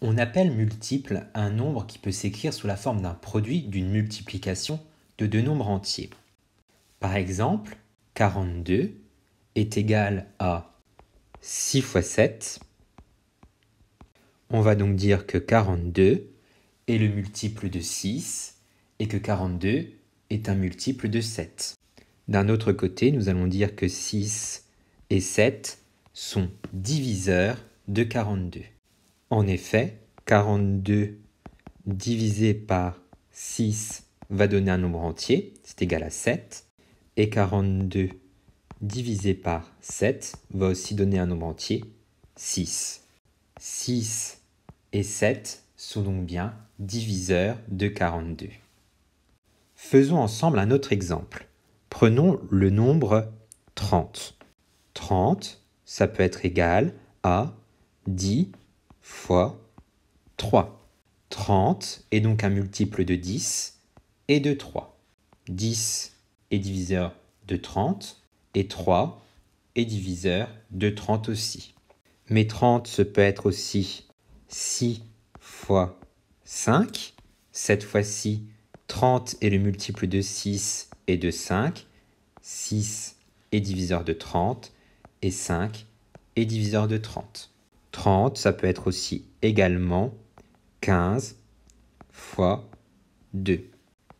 On appelle multiple un nombre qui peut s'écrire sous la forme d'un produit d'une multiplication de deux nombres entiers. Par exemple, 42 est égal à 6 fois 7. On va donc dire que 42 est le multiple de 6 et que 42 est un multiple de 7. D'un autre côté, nous allons dire que 6 et 7 sont diviseurs de 42. En effet, 42 divisé par 6 va donner un nombre entier, c'est égal à 7. Et 42 divisé par 7 va aussi donner un nombre entier, 6. 6 et 7 sont donc bien diviseurs de 42. Faisons ensemble un autre exemple. Prenons le nombre 30. 30, ça peut être égal à 10 fois 3. 30 est donc un multiple de 10 et de 3. 10 est diviseur de 30 et 3 est diviseur de 30 aussi. Mais 30, se peut être aussi 6 fois 5. Cette fois-ci, 30 est le multiple de 6 et de 5. 6 est diviseur de 30 et 5 est diviseur de 30. 30, ça peut être aussi également 15 fois 2.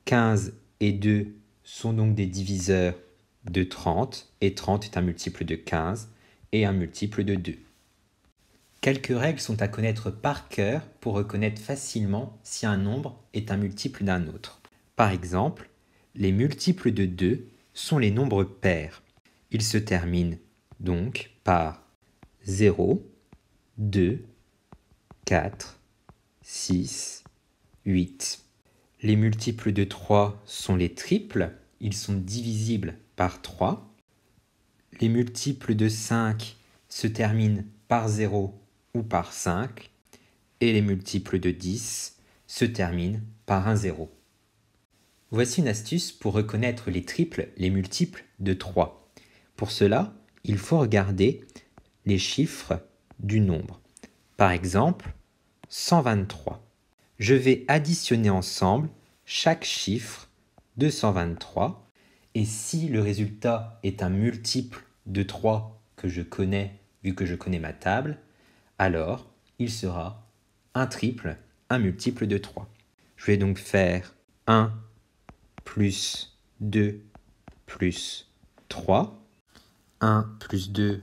15 et 2 sont donc des diviseurs de 30, et 30 est un multiple de 15 et un multiple de 2. Quelques règles sont à connaître par cœur pour reconnaître facilement si un nombre est un multiple d'un autre. Par exemple, les multiples de 2 sont les nombres pairs. Ils se terminent donc par 0, 2, 4, 6, 8. Les multiples de 3 sont les triples, ils sont divisibles par 3. Les multiples de 5 se terminent par 0 ou par 5. Et les multiples de 10 se terminent par un 0. Voici une astuce pour reconnaître les triples, les multiples de 3. Pour cela, il faut regarder les chiffres du nombre. Par exemple, 123. Je vais additionner ensemble chaque chiffre de 123 et si le résultat est un multiple de 3 que je connais vu que je connais ma table, alors il sera un triple, un multiple de 3. Je vais donc faire 1 plus 2 plus 3, 1 plus 2